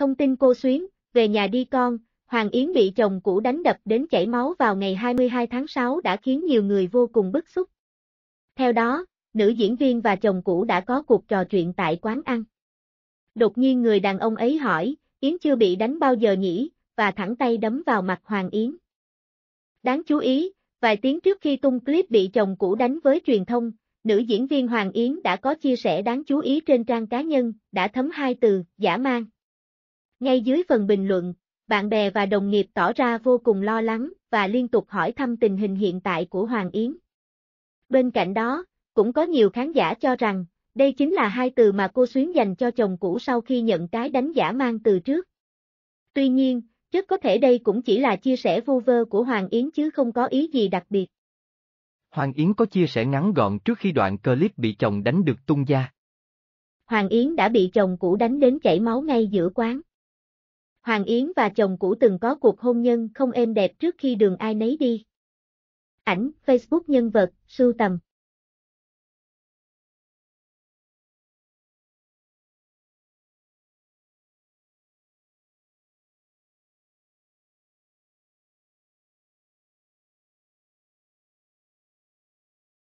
Thông tin cô xuyến, về nhà đi con, Hoàng Yến bị chồng cũ đánh đập đến chảy máu vào ngày 22 tháng 6 đã khiến nhiều người vô cùng bức xúc. Theo đó, nữ diễn viên và chồng cũ đã có cuộc trò chuyện tại quán ăn. Đột nhiên người đàn ông ấy hỏi, Yến chưa bị đánh bao giờ nhỉ, và thẳng tay đấm vào mặt Hoàng Yến. Đáng chú ý, vài tiếng trước khi tung clip bị chồng cũ đánh với truyền thông, nữ diễn viên Hoàng Yến đã có chia sẻ đáng chú ý trên trang cá nhân, đã thấm hai từ, giả mang. Ngay dưới phần bình luận, bạn bè và đồng nghiệp tỏ ra vô cùng lo lắng và liên tục hỏi thăm tình hình hiện tại của Hoàng Yến. Bên cạnh đó, cũng có nhiều khán giả cho rằng, đây chính là hai từ mà cô Xuyến dành cho chồng cũ sau khi nhận cái đánh giả mang từ trước. Tuy nhiên, rất có thể đây cũng chỉ là chia sẻ vô vơ của Hoàng Yến chứ không có ý gì đặc biệt. Hoàng Yến có chia sẻ ngắn gọn trước khi đoạn clip bị chồng đánh được tung ra. Hoàng Yến đã bị chồng cũ đánh đến chảy máu ngay giữa quán. Hoàng Yến và chồng cũ từng có cuộc hôn nhân không êm đẹp trước khi đường ai nấy đi. Ảnh, Facebook nhân vật, sưu tầm.